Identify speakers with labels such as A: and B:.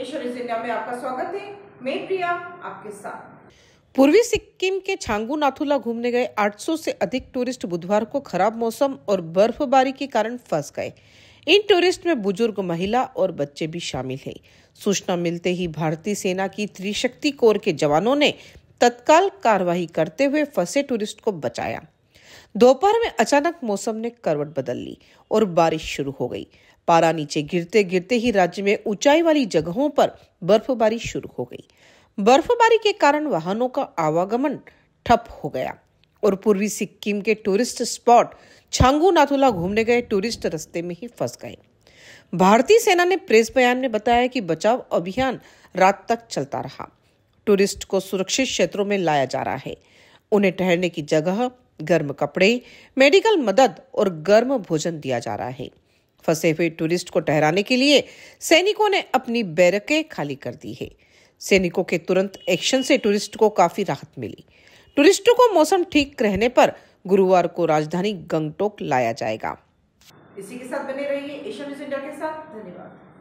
A: ईश्वरी में आपका स्वागत है मैं प्रिया आपके साथ
B: पूर्वी सिक्किम के छांगू नाथुला घूमने गए 800 से अधिक टूरिस्ट बुधवार को खराब मौसम और बर्फबारी के कारण फंस गए इन टूरिस्ट में बुजुर्ग महिला और बच्चे भी शामिल हैं सूचना मिलते ही भारतीय सेना की त्रिशक्ति कोर के जवानों ने तत्काल कार्रवाई करते हुए फंसे टूरिस्ट को बचाया दोपहर में अचानक मौसम ने करवट बदल ली और बारिश शुरू हो गई पारा नीचे गिरते गिरते ही राज्य में ऊंचाई वाली जगहों पर बर्फबारी शुरू हो गई बर्फबारी के कारण वाहनों का आवागमन ठप हो गया और पूर्वी सिक्किम के टूरिस्ट स्पॉट छांगू नाथुला घूमने गए टूरिस्ट रस्ते में ही फंस गए भारतीय सेना ने प्रेस बयान में बताया कि बचाव अभियान रात तक चलता रहा टूरिस्ट को सुरक्षित क्षेत्रों में लाया जा रहा है उन्हें ठहरने की जगह गर्म कपड़े मेडिकल मदद और गर्म भोजन दिया जा रहा है फंसे हुए टूरिस्ट को ठहराने के लिए सैनिकों ने अपनी बैरकें खाली कर दी है सैनिकों के तुरंत एक्शन से टूरिस्ट को काफी राहत मिली टूरिस्टों को मौसम ठीक रहने पर गुरुवार को राजधानी गंगटोक लाया जाएगा
C: इसी के साथ बने रहिए एशिया न्यूज इंडिया के साथ धन्यवाद